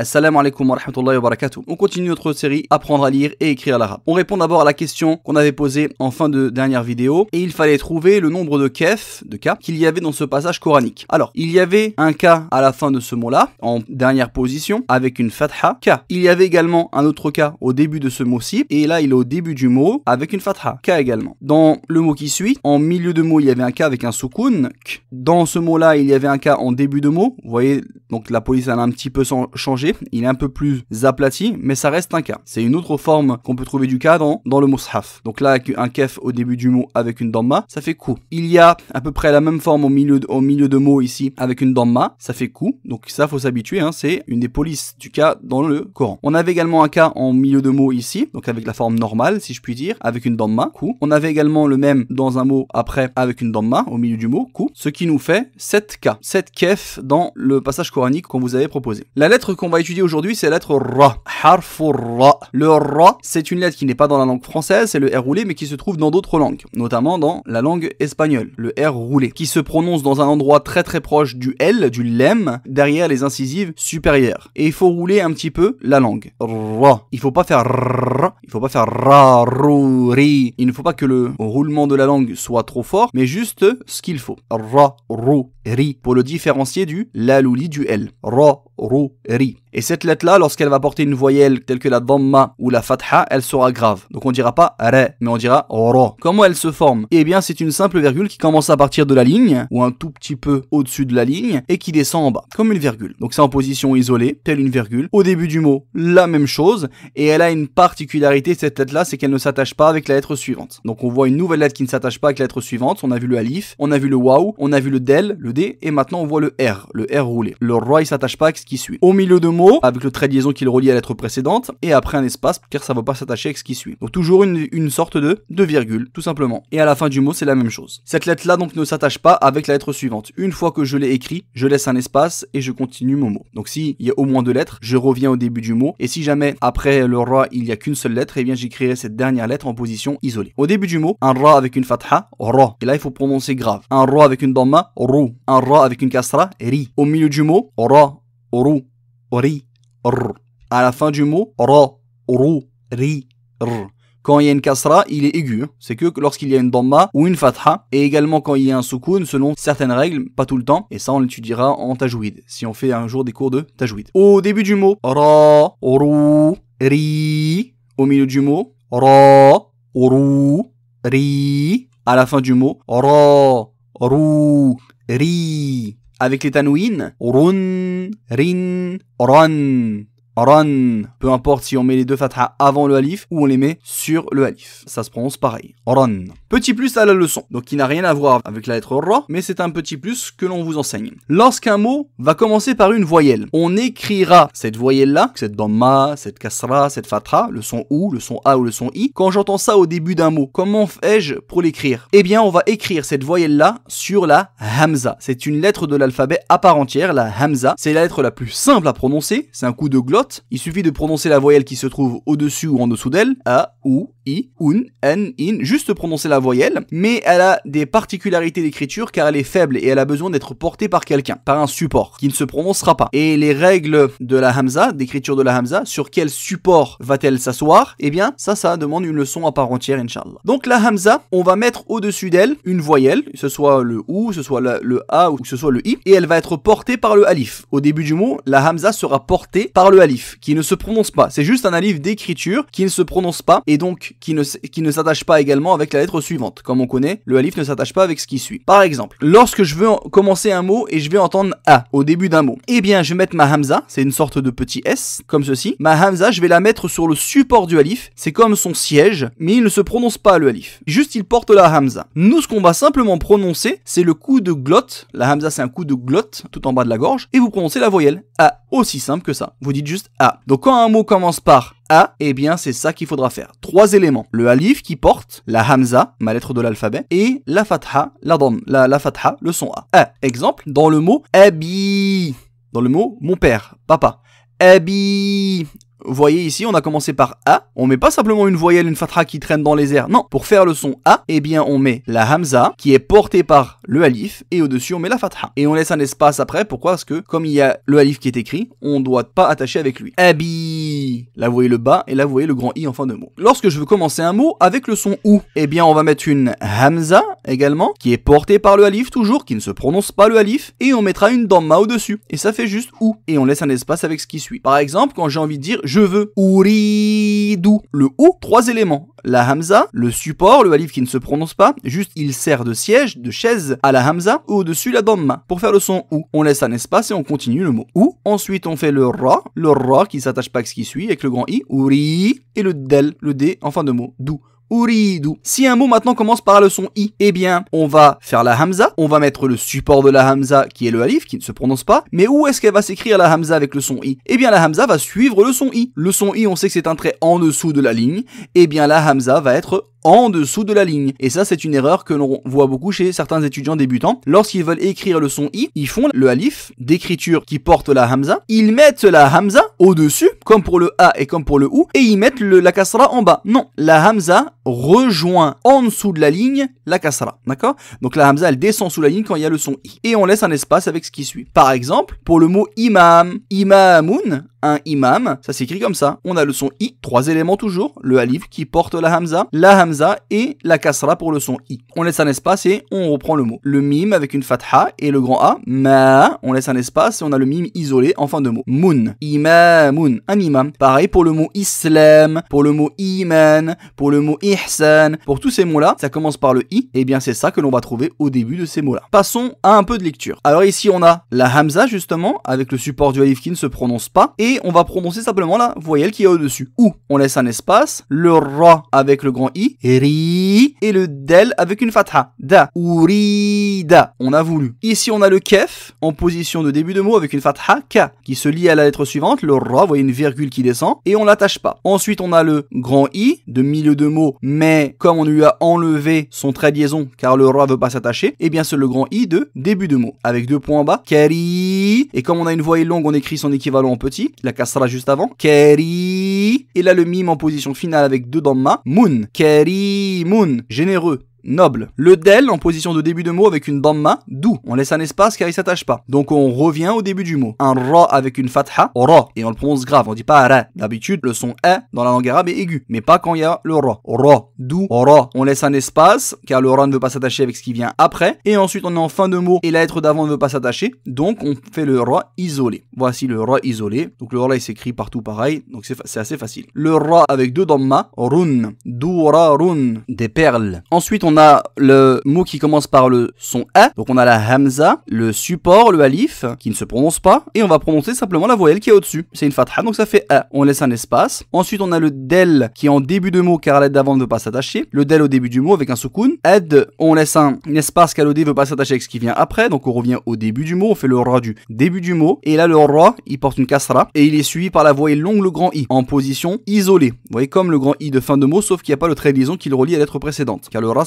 Assalamu alaikum wa rahmatullahi wa barakatuh. On continue notre série Apprendre à lire et écrire l'arabe. On répond d'abord à la question qu'on avait posée en fin de dernière vidéo et il fallait trouver le nombre de kef, de cas, qu'il y avait dans ce passage coranique. Alors, il y avait un cas à la fin de ce mot-là, en dernière position, avec une fatha, k. Il y avait également un autre cas au début de ce mot-ci et là il est au début du mot avec une fatha, k également. Dans le mot qui suit, en milieu de mot il y avait un cas avec un soukoun, k. Dans ce mot-là il y avait un cas en début de mot. Vous voyez, donc la police a un petit peu changé il est un peu plus aplati, mais ça reste un cas. C'est une autre forme qu'on peut trouver du cas dans, dans le mushaf. Donc là, un kef au début du mot avec une damma, ça fait coup. Il y a à peu près la même forme au milieu de, au milieu de mot ici avec une damma, ça fait coup. Donc ça, faut s'habituer, hein, c'est une des polices du cas dans le Coran. On avait également un cas en milieu de mot ici, donc avec la forme normale, si je puis dire, avec une damma, coup. On avait également le même dans un mot après avec une damma au milieu du mot, coup. Ce qui nous fait 7 cas, 7 kef dans le passage coranique qu'on vous avait proposé. La lettre qu'on va étudier aujourd'hui, c'est la lettre Ra. Le R, c'est une lettre qui n'est pas dans la langue française, c'est le R roulé, mais qui se trouve dans d'autres langues, notamment dans la langue espagnole, le R roulé, qui se prononce dans un endroit très très proche du L, du Lem, derrière les incisives supérieures. Et il faut rouler un petit peu la langue. Ra. Il faut pas faire r », il faut pas faire Ra, ri. Il ne faut pas que le roulement de la langue soit trop fort, mais juste ce qu'il faut. Ra, rou, ri, pour le différencier du lalouli du L. Ra, ri. Et cette lettre-là, lorsqu'elle va porter une voyelle telle que la Dhamma ou la Fatha, elle sera grave. Donc on dira pas Re, mais on dira Ro. Comment elle se forme Eh bien, c'est une simple virgule qui commence à partir de la ligne, ou un tout petit peu au-dessus de la ligne, et qui descend en bas, comme une virgule. Donc c'est en position isolée, telle une virgule. Au début du mot, la même chose, et elle a une particularité, cette lettre-là, c'est qu'elle ne s'attache pas avec la lettre suivante. Donc on voit une nouvelle lettre qui ne s'attache pas avec la lettre suivante, on a vu le alif, on a vu le wow, on a vu le del, le d, et maintenant on voit le r, le r roulé. Le roi, il s'attache pas avec qui suit. Au milieu de mots, avec le trait de liaison qui le relie à la lettre précédente, et après un espace, car ça ne va pas s'attacher avec ce qui suit. Donc toujours une, sorte de, de virgule, tout simplement. Et à la fin du mot, c'est la même chose. Cette lettre-là, donc, ne s'attache pas avec la lettre suivante. Une fois que je l'ai écrit, je laisse un espace et je continue mon mot. Donc s'il y a au moins deux lettres, je reviens au début du mot, et si jamais après le ra, il n'y a qu'une seule lettre, et eh bien j'écrirai cette dernière lettre en position isolée. Au début du mot, un ra avec une fatha, ra. Et là, il faut prononcer grave. Un ra avec une dhamma, rou. Un ra avec une kasra, ri. Au milieu du mot, ra, rou, ri, r. À la fin du mot, ra, rou, ri, r. Quand il y a une kasra, il est aigu. Hein. C'est que lorsqu'il y a une damma ou une fatha, et également quand il y a un soukoun, selon certaines règles, pas tout le temps, et ça on l'étudiera en tajwid, si on fait un jour des cours de tajwid. Au début du mot, ra, rou, ri. Au milieu du mot, ra, rou, ri. À la fin du mot, ra, rou, ri avec les tanouines. Run, rin, ron. Ran, peu importe si on met les deux fatras avant le alif ou on les met sur le alif. Ça se prononce pareil. Ran. Petit plus à la leçon, donc qui n'a rien à voir avec la lettre ra, mais c'est un petit plus que l'on vous enseigne. Lorsqu'un mot va commencer par une voyelle, on écrira cette voyelle-là, cette dhamma, cette kasra, cette fatra, le son ou, le son a ou le son i. Quand j'entends ça au début d'un mot, comment fais-je pour l'écrire Eh bien, on va écrire cette voyelle-là sur la hamza. C'est une lettre de l'alphabet à part entière, la hamza. C'est la lettre la plus simple à prononcer, c'est un coup de glotte. Il suffit de prononcer la voyelle qui se trouve au-dessus ou en dessous d'elle, a, ou, i, un, en, in, juste prononcer la voyelle, mais elle a des particularités d'écriture car elle est faible et elle a besoin d'être portée par quelqu'un, par un support qui ne se prononcera pas. Et les règles de la Hamza, d'écriture de la Hamza, sur quel support va-t-elle s'asseoir Eh bien, ça, ça demande une leçon à part entière, Inch'Allah. Donc la Hamza, on va mettre au-dessus d'elle une voyelle, que ce soit le OU, que ce soit le, A ou que ce soit le I, et elle va être portée par le Alif. Au début du mot, la Hamza sera portée par le Alif, qui ne se prononce pas. C'est juste un Alif d'écriture qui ne se prononce pas et donc qui ne, qui ne s'attache pas également avec la lettre comme on connaît, le alif ne s'attache pas avec ce qui suit. Par exemple, lorsque je veux commencer un mot et je vais entendre A au début d'un mot, eh bien je vais mettre ma hamza, c'est une sorte de petit S, comme ceci. Ma hamza, je vais la mettre sur le support du alif, c'est comme son siège, mais il ne se prononce pas le alif. Juste il porte la hamza. Nous, ce qu'on va simplement prononcer, c'est le coup de glotte. La hamza, c'est un coup de glotte tout en bas de la gorge, et vous prononcez la voyelle. A, aussi simple que ça. Vous dites juste A. Donc quand un mot commence par A, eh bien c'est ça qu'il faudra faire. Trois éléments. Le alif qui porte la hamza, ma lettre de l'alphabet, et la fatha, la donne, la, fatha, le son A. Exemple, dans le mot abi. Dans le mot mon père, papa. Abi. Vous voyez ici, on a commencé par A. On met pas simplement une voyelle, une fatra qui traîne dans les airs. Non, pour faire le son A, eh bien, on met la hamza qui est portée par le alif et au-dessus, on met la Fatra. Et on laisse un espace après. Pourquoi Parce que comme il y a le alif qui est écrit, on doit pas attacher avec lui. Abi. Là, vous voyez le bas et là, vous voyez le grand i en fin de mot. Lorsque je veux commencer un mot avec le son ou, eh bien, on va mettre une hamza également qui est portée par le alif toujours, qui ne se prononce pas le alif, et on mettra une damma au-dessus. Et ça fait juste ou. Et on laisse un espace avec ce qui suit. Par exemple, quand j'ai envie de dire je veux, ou-ri-dou, Le ou, trois éléments. La hamza, le support, le alif qui ne se prononce pas, juste il sert de siège, de chaise à la hamza, au-dessus la dhamma. pour faire le son ou. On laisse un espace et on continue le mot ou. Ensuite, on fait le ra, le ra qui s'attache pas à ce qui suit, avec le grand i, ouri, et le del, le d en fin de mot, dou. Si un mot maintenant commence par le son i, eh bien, on va faire la hamza, on va mettre le support de la hamza qui est le alif, qui ne se prononce pas, mais où est-ce qu'elle va s'écrire la hamza avec le son i Eh bien, la hamza va suivre le son i. Le son i, on sait que c'est un trait en dessous de la ligne, eh bien, la hamza va être en dessous de la ligne. Et ça, c'est une erreur que l'on voit beaucoup chez certains étudiants débutants. Lorsqu'ils veulent écrire le son i, ils font le alif d'écriture qui porte la hamza. Ils mettent la hamza au-dessus, comme pour le a et comme pour le ou, et ils mettent le, la kasra en bas. Non, la hamza rejoint en dessous de la ligne la kasra. D'accord Donc la hamza, elle descend sous la ligne quand il y a le son i. Et on laisse un espace avec ce qui suit. Par exemple, pour le mot imam, imamun, un imam, ça s'écrit comme ça. On a le son i, trois éléments toujours, le alif qui porte la hamza, la hamza et la kasra pour le son i. On laisse un espace et on reprend le mot. Le mime avec une fatha et le grand a, ma, on laisse un espace et on a le mime isolé en fin de mot. Moun, imamun, un imam. Pareil pour le mot islam, pour le mot iman, pour le mot ihsan, pour tous ces mots-là, ça commence par le i, et eh bien c'est ça que l'on va trouver au début de ces mots-là. Passons à un peu de lecture. Alors ici on a la hamza justement, avec le support du alif qui ne se prononce pas, et et on va prononcer simplement la voyelle qui est au-dessus. Ou on laisse un espace, le ra avec le grand i, ri, et le del avec une fatha, da, ou ri, da, on a voulu. Ici on a le kef en position de début de mot avec une fatha, ka, qui se lie à la lettre suivante, le ra, vous voyez une virgule qui descend, et on l'attache pas. Ensuite on a le grand i de milieu de mot, mais comme on lui a enlevé son trait liaison car le ra veut pas s'attacher, et eh bien c'est le grand i de début de mot, avec deux points en bas, kari, et comme on a une voyelle longue, on écrit son équivalent en petit, la cassera juste avant. Kerry Et là le mime en position finale avec deux dans ma. Moon. Kerry Moon. Généreux noble. Le del en position de début de mot avec une damma, doux. on laisse un espace car il s'attache pas. Donc on revient au début du mot. Un ra avec une fatha, ra, et on le prononce grave, on dit pas ra. D'habitude, le son a e dans la langue arabe est aigu, mais pas quand il y a le ra. Ra, doux, ra. On laisse un espace car le ra ne veut pas s'attacher avec ce qui vient après, et ensuite on est en fin de mot et la lettre d'avant ne veut pas s'attacher, donc on fait le ra isolé. Voici le ra isolé. Donc le ra il s'écrit partout pareil, donc c'est assez facile. Le ra avec deux damma, run, Dou, run, des perles. Ensuite on on a le mot qui commence par le son A. Donc on a la hamza, le support, le alif, qui ne se prononce pas. Et on va prononcer simplement la voyelle qui est au-dessus. C'est une fatha, donc ça fait A. On laisse un espace. Ensuite, on a le del qui est en début de mot car l'aide d'avant ne veut pas s'attacher. Le del au début du mot avec un soukoun. Ed, on laisse un espace car le ne veut pas s'attacher avec ce qui vient après. Donc on revient au début du mot. On fait le roi du début du mot. Et là, le roi, il porte une kasra. Et il est suivi par la voyelle longue, le grand I, en position isolée. Vous voyez, comme le grand I de fin de mot, sauf qu'il n'y a pas le trait de liaison qui le relie à l'être précédente. Car le ra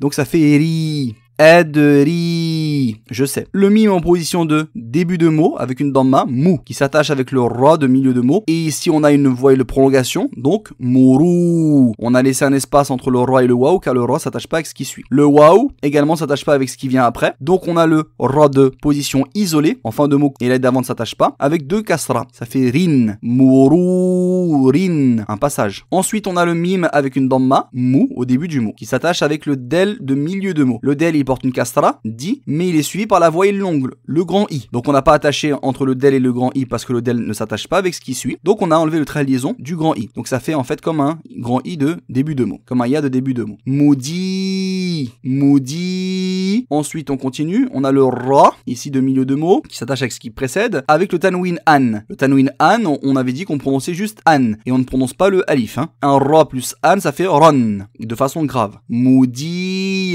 donc ça fait Eri. Adri. Je sais. Le mime en position de début de mot avec une damma, mou, qui s'attache avec le roi de milieu de mot. Et ici, on a une de prolongation, donc mourou. On a laissé un espace entre le roi et le wow car le roi s'attache pas avec ce qui suit. Le wow également s'attache pas avec ce qui vient après. Donc, on a le roi de position isolée, en fin de mot, et l'aide d'avant ne s'attache pas, avec deux kasra. Ça fait rin, mourou, rin, un passage. Ensuite, on a le mime avec une damma, mou, au début du mot, qui s'attache avec le del de milieu de mot. Le del, il une castra, dit, mais il est suivi par la voyelle l'ongle, le grand i. Donc on n'a pas attaché entre le del et le grand i parce que le del ne s'attache pas avec ce qui suit. Donc on a enlevé le trait liaison du grand i. Donc ça fait en fait comme un grand i de début de mot, comme un ya de début de mot. Maudit, maudit. Ensuite on continue, on a le ra ici de milieu de mot qui s'attache avec ce qui précède avec le tanwin an. Le tanwin an, on avait dit qu'on prononçait juste an et on ne prononce pas le alif. Hein. Un ra plus an, ça fait ron de façon grave.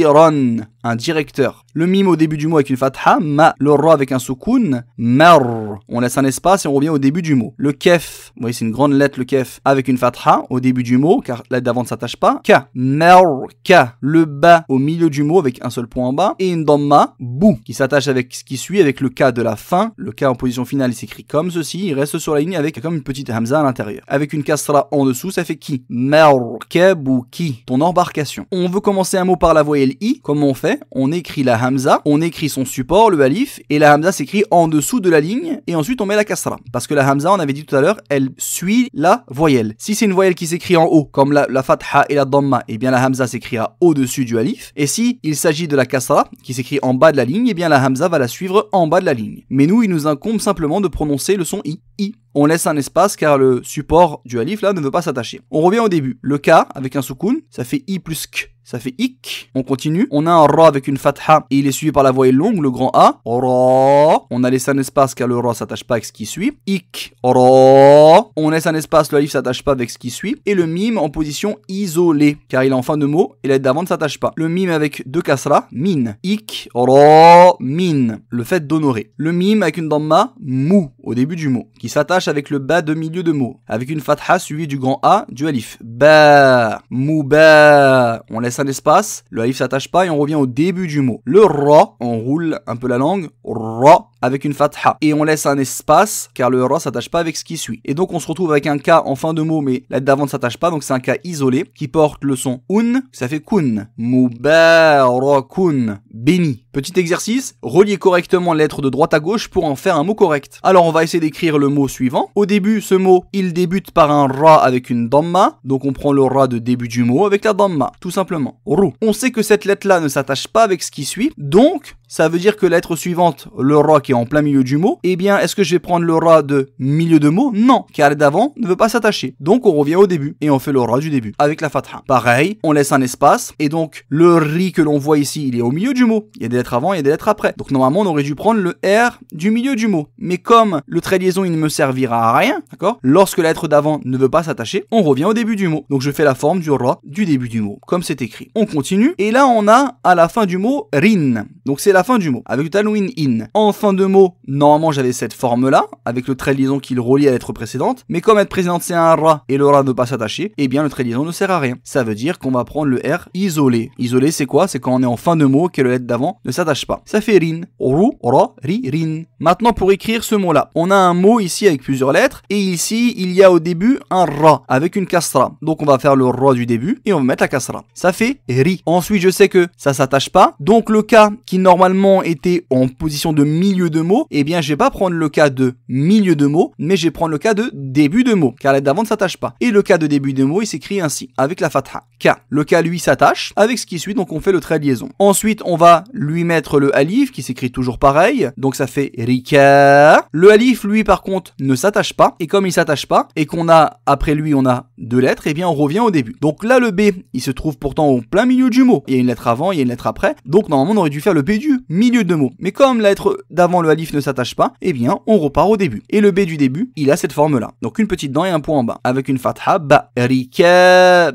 RON un directeur. Le mime au début du mot avec une fatha, ma, le roi avec un soukoun, mar. On laisse un espace et on revient au début du mot. Le kef, vous voyez, c'est une grande lettre, le kef, avec une fatha au début du mot, car la d'avant ne s'attache pas. Ka, mar, ka, le bas au milieu du mot avec un seul point en bas, et une damma, bou, qui s'attache avec ce qui suit, avec le ka de la fin. Le ka en position finale, il s'écrit comme ceci, il reste sur la ligne avec comme une petite hamza à l'intérieur. Avec une kasra en dessous, ça fait qui Mar, keb ou qui Ton embarcation. On veut commencer un mot par la voyelle i, comment on fait on écrit la hamza, on écrit son support, le alif, et la hamza s'écrit en dessous de la ligne, et ensuite on met la kasra. Parce que la hamza, on avait dit tout à l'heure, elle suit la voyelle. Si c'est une voyelle qui s'écrit en haut, comme la, fatha et la dhamma, et eh bien la hamza s'écrira au-dessus du alif. Et si il s'agit de la kasra, qui s'écrit en bas de la ligne, et eh bien la hamza va la suivre en bas de la ligne. Mais nous, il nous incombe simplement de prononcer le son i. i. On laisse un espace car le support du alif là ne veut pas s'attacher. On revient au début. Le k avec un soukoun, ça fait i plus k ça fait ik. On continue. On a un ra avec une fatha et il est suivi par la voie longue, le grand a. Ra. On a laissé un espace car le ra s'attache pas avec ce qui suit. Ik, ra on laisse un espace, le alif s'attache pas avec ce qui suit, et le mime en position isolée, car il est en fin de mot, et l'aide d'avant ne s'attache pas. Le mime avec deux kasra, min, ik, ra, min, le fait d'honorer. Le mime avec une damma, mou, au début du mot, qui s'attache avec le bas de milieu de mot, avec une fatha suivie du grand A du alif. Ba, ba, on laisse un espace, le alif s'attache pas et on revient au début du mot. Le ra, on roule un peu la langue, ra, avec une fatha. Et on laisse un espace car le ra s'attache pas avec ce qui suit. Et donc on se retrouve avec un K en fin de mot mais l'aide d'avant ne s'attache pas donc c'est un K isolé qui porte le son un, ça fait kun. Mubarakun, béni. Petit exercice, relier correctement les de droite à gauche pour en faire un mot correct. Alors on va essayer d'écrire le mot suivant. Au début, ce mot, il débute par un ra avec une damma, donc on prend le ra de début du mot avec la damma, tout simplement. Rou. On sait que cette lettre-là ne s'attache pas avec ce qui suit, donc ça veut dire que la lettre suivante, le ra qui est en plein milieu du mot, eh bien, est-ce que je vais prendre le ra de milieu de mot Non, car d'avant ne veut pas s'attacher. Donc on revient au début et on fait le ra du début avec la fatha. Pareil, on laisse un espace et donc le ri que l'on voit ici, il est au milieu du mot. Il y a des avant et des lettres après. Donc normalement, on aurait dû prendre le R du milieu du mot. Mais comme le trait liaison, il ne me servira à rien, d'accord Lorsque la lettre d'avant ne veut pas s'attacher, on revient au début du mot. Donc je fais la forme du roi du début du mot, comme c'est écrit. On continue, et là on a à la fin du mot rin. Donc c'est la fin du mot, avec le in. En fin de mot, normalement j'avais cette forme-là, avec le trait de liaison qui le relie à lettre précédente, mais comme être précédente c'est un rat et le ra ne pas s'attacher, eh bien le trait de liaison ne sert à rien. Ça veut dire qu'on va prendre le R isolé. Isolé c'est quoi C'est quand on est en fin de mot que le lettre d'avant ne s'attache pas. Ça fait rin. Ru, ra, ri, rin. Maintenant pour écrire ce mot-là, on a un mot ici avec plusieurs lettres, et ici il y a au début un ra avec une castra. Donc on va faire le ra du début et on va mettre la castra. Ça fait ri. Ensuite je sais que ça s'attache pas, donc le cas qui normalement était en position de milieu de mot, eh bien je vais pas prendre le cas de milieu de mot, mais je vais prendre le cas de début de mot, car la d'avant ne s'attache pas. Et le cas de début de mot, il s'écrit ainsi, avec la fatha. K. Le cas lui s'attache, avec ce qui suit, donc on fait le trait de liaison. Ensuite, on va lui mettre le alif, qui s'écrit toujours pareil, donc ça fait rika. Le alif, lui, par contre, ne s'attache pas, et comme il s'attache pas, et qu'on a, après lui, on a deux lettres, eh bien on revient au début. Donc là, le B, il se trouve pourtant au plein milieu du mot. Il y a une lettre avant, il y a une lettre après, donc normalement on aurait dû faire le B du milieu de mot. Mais comme la lettre d'avant le alif ne s'attache pas, eh bien on repart au début. Et le B du début, il a cette forme là. Donc une petite dent et un point en bas. Avec une fatha ba,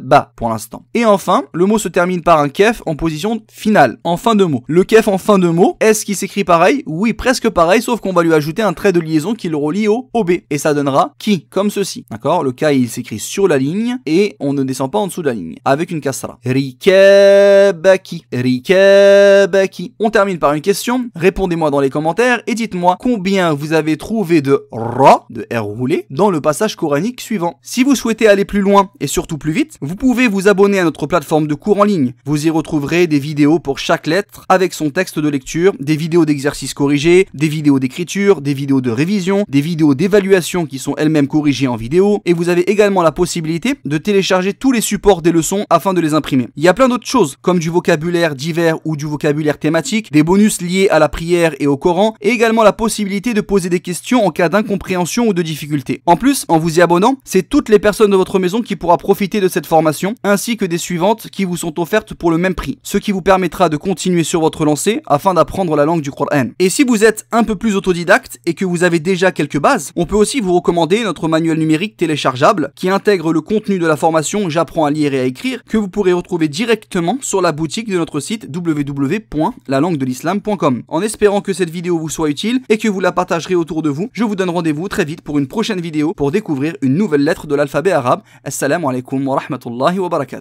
ba, pour l'instant. Et enfin, le mot se termine par un kef en position finale, en fin de mot. Le kef en fin de mot, est-ce qu'il s'écrit pareil Oui, presque pareil, sauf qu'on va lui ajouter un trait de liaison qui le relie au OB. Et ça donnera qui Comme ceci. D'accord Le K, il s'écrit sur la ligne et on ne descend pas en dessous de la ligne. Avec une kasra. Rikabaki. Rikabaki. On termine par une question. Répondez-moi dans les commentaires et dites-moi combien vous avez trouvé de ra, de R roulé, dans le passage coranique suivant. Si vous souhaitez aller plus loin et surtout plus vite, vous pouvez vous abonner à notre plateforme de cours en ligne. Vous y retrouverez des vidéos pour chaque lettre avec son texte de lecture, des vidéos d'exercices corrigés, des vidéos d'écriture, des vidéos de révision, des vidéos d'évaluation qui sont elles-mêmes corrigées en vidéo et vous avez également la possibilité de télécharger tous les supports des leçons afin de les imprimer. Il y a plein d'autres choses comme du vocabulaire divers ou du vocabulaire thématique des bonus liés à la prière et au Coran, et également la possibilité de poser des questions en cas d'incompréhension ou de difficulté. En plus, en vous y abonnant, c'est toutes les personnes de votre maison qui pourra profiter de cette formation, ainsi que des suivantes qui vous sont offertes pour le même prix, ce qui vous permettra de continuer sur votre lancée afin d'apprendre la langue du Coran. Et si vous êtes un peu plus autodidacte et que vous avez déjà quelques bases, on peut aussi vous recommander notre manuel numérique téléchargeable qui intègre le contenu de la formation J'apprends à lire et à écrire que vous pourrez retrouver directement sur la boutique de notre site www.la langue de l'islam.com. En espérant que cette vidéo vous soit utile et que vous la partagerez autour de vous, je vous donne rendez-vous très vite pour une prochaine vidéo pour découvrir une nouvelle lettre de l'alphabet arabe. Assalamu alaikum wa rahmatullahi wa barakatuh.